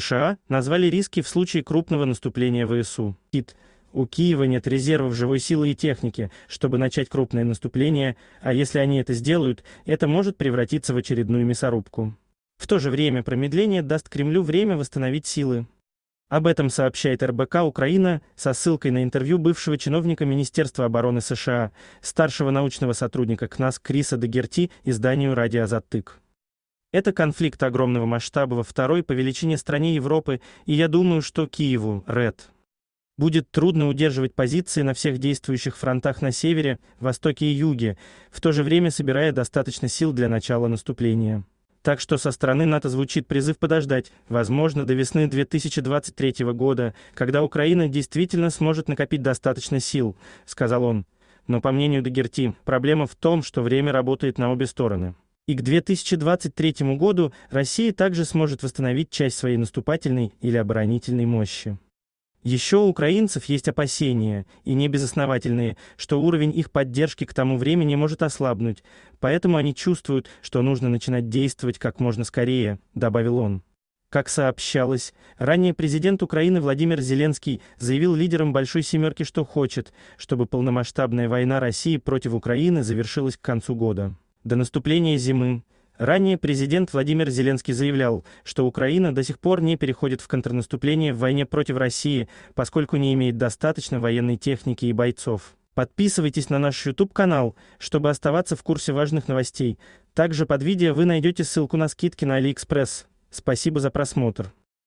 США назвали риски в случае крупного наступления ВСУ. КИТ. У Киева нет резервов живой силы и техники, чтобы начать крупное наступление, а если они это сделают, это может превратиться в очередную мясорубку. В то же время промедление даст Кремлю время восстановить силы. Об этом сообщает РБК Украина со ссылкой на интервью бывшего чиновника Министерства обороны США, старшего научного сотрудника КНАС Криса Дагерти изданию «Радиозатык». Это конфликт огромного масштаба во второй по величине стране Европы, и я думаю, что Киеву, Ред, будет трудно удерживать позиции на всех действующих фронтах на севере, востоке и юге, в то же время собирая достаточно сил для начала наступления. Так что со стороны НАТО звучит призыв подождать, возможно, до весны 2023 года, когда Украина действительно сможет накопить достаточно сил, сказал он. Но по мнению Дагерти, проблема в том, что время работает на обе стороны. И к 2023 году Россия также сможет восстановить часть своей наступательной или оборонительной мощи. Еще у украинцев есть опасения, и не безосновательные, что уровень их поддержки к тому времени может ослабнуть, поэтому они чувствуют, что нужно начинать действовать как можно скорее, добавил он. Как сообщалось, ранее президент Украины Владимир Зеленский заявил лидерам большой семерки, что хочет, чтобы полномасштабная война России против Украины завершилась к концу года. До наступления зимы Ранее президент Владимир Зеленский заявлял, что Украина до сих пор не переходит в контрнаступление в войне против России, поскольку не имеет достаточно военной техники и бойцов. Подписывайтесь на наш YouTube-канал, чтобы оставаться в курсе важных новостей. Также под видео вы найдете ссылку на скидки на AliExpress. Спасибо за просмотр.